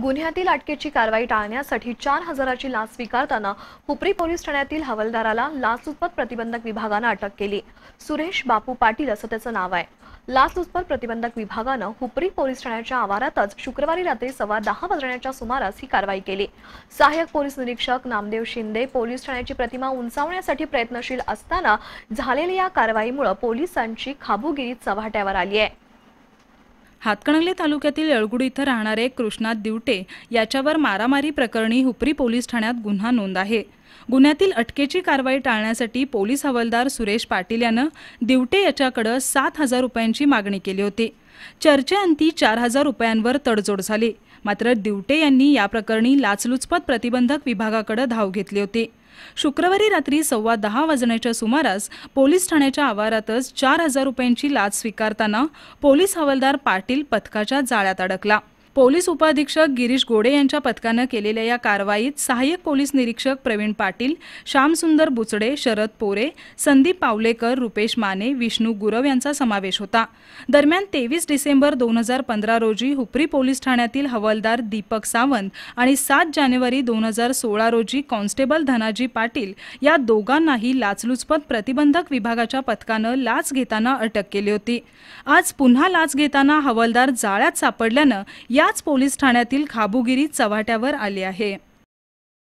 गुन्ह्यातील अटकेची कारवाई टाळण्यासाठी चार हजाराची लाच स्वीकारताना हुपरी पोलीस ठाण्यातील हवालदाराला लाचलुचपत प्रतिबंधक विभागानं अटक केली सुरेश बापू पाटील असं त्याचं नाव आहे लाचलुचपत प्रतिबंधक विभागानं हुपरी पोलीस ठाण्याच्या आवारातच शुक्रवारी रात्री सव्वा दहा वाजण्याच्या सुमारास ही कारवाई केली सहाय्यक पोलीस निरीक्षक नामदेव शिंदे पोलीस ठाण्याची प्रतिमा उंचावण्यासाठी प्रयत्नशील असताना झालेल्या या कारवाईमुळे पोलिसांची खाबुगिरी चव्हाट्यावर आली आहे हातकणंगले तालुक्यातील येळगुड इथं राहणारे कृष्णात दिवटे याच्यावर मारामारी प्रकरणी हुपरी पोलीस ठाण्यात गुन्हा नोंद आहे गुन्ह्यातील अटकेची कारवाई टाळण्यासाठी पोलीस हवालदार सुरेश पाटील यानं दिवटे याच्याकडं सात हजार रुपयांची मागणी केली होती चर्चेअंती चार हजार रुपयांवर तडजोड झाली मात्र दिवटे यांनी या प्रकरणी लाचलुचपत प्रतिबंधक विभागाकडे धाव घेतली होती शुक्रवारी रात्री सव्वा दहा वाजण्याच्या सुमारास पोलीस ठाण्याच्या आवारातच चार हजार रुपयांची लाच स्वीकारताना पोलीस हवालदार पाटील पथकाच्या जाळ्यात अडकला पोलीस उपअधीक्षक गिरीश गोडे यांच्या पथकानं केलेल्या या कारवाईत सहाय्यक पोलीस निरीक्षक प्रवीण पाटील श्यामसुंदर बुचडे शरद पोरे संदीप पावलेकर रुपेश माने विष्णू गुरव यांचा समावेश होता दरम्यान तेवीस डिसेंबर दोन हजार पंधरा रोजी हुपरी पोलीस ठाण्यातील हवालदार दीपक सावंत आणि सात जानेवारी दोन हजार सोळा रोजी कॉन्स्टेबल धनाजी पाटील या दोघांनाही लाचलुचपत प्रतिबंधक विभागाच्या पथकानं लाच घेताना अटक केली होती आज पुन्हा लाच घेताना हवालदार जाळ्यात सापडल्यानं या याच पोलीस ठाण्यातील खाबुगिरी चव्हाट्यावर आली आहे